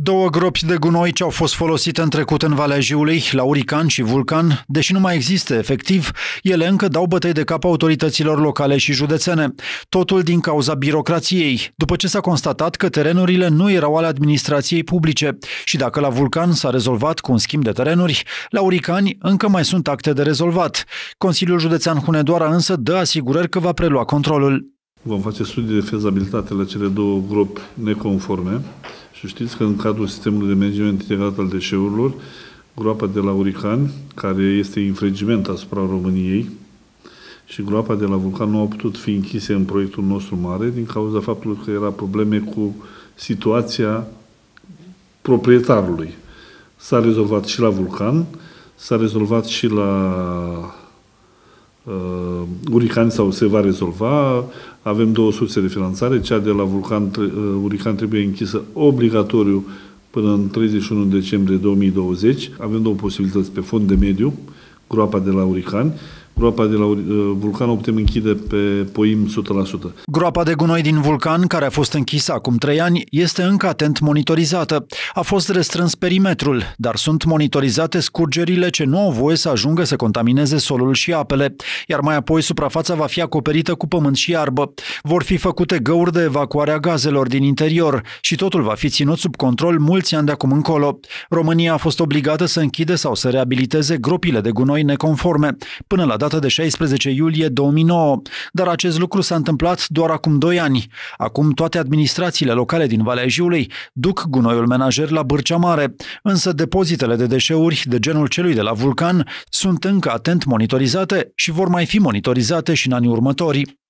Două gropi de gunoi ce au fost folosite în trecut în Valea Jiului, la Urican și Vulcan, deși nu mai există efectiv, ele încă dau bătăi de cap autorităților locale și județene. Totul din cauza birocrației, după ce s-a constatat că terenurile nu erau ale administrației publice și dacă la Vulcan s-a rezolvat cu un schimb de terenuri, la Uricani încă mai sunt acte de rezolvat. Consiliul Județean Hunedoara însă dă asigurări că va prelua controlul. Vom face studii de fezabilitate la cele două gropi neconforme și știți că în cadrul sistemului de management integrat al deșeurilor, groapa de la Urican, care este infringiment asupra României, și groapa de la Vulcan nu au putut fi închise în proiectul nostru mare din cauza faptului că era probleme cu situația proprietarului. S-a rezolvat și la Vulcan, s-a rezolvat și la Urican sau se va rezolva, avem două surse de finanțare, cea de la Vulcan, uh, Urican trebuie închisă obligatoriu până în 31 decembrie 2020. Avem două posibilități pe fond de mediu, groapa de la Urican groapa de la uh, vulcan o putem închide pe Poim 100%. Groapa de gunoi din vulcan, care a fost închisă acum 3 ani, este încă atent monitorizată. A fost restrâns perimetrul, dar sunt monitorizate scurgerile ce nu au voie să ajungă să contamineze solul și apele, iar mai apoi suprafața va fi acoperită cu pământ și iarbă. Vor fi făcute găuri de evacuare a gazelor din interior și totul va fi ținut sub control mulți ani de acum încolo. România a fost obligată să închide sau să reabiliteze gropile de gunoi neconforme. Până la data dată de 16 iulie 2009, dar acest lucru s-a întâmplat doar acum 2 ani. Acum toate administrațiile locale din Valea Jiului duc gunoiul menajer la Bârcea Mare, însă depozitele de deșeuri de genul celui de la Vulcan sunt încă atent monitorizate și vor mai fi monitorizate și în anii următori.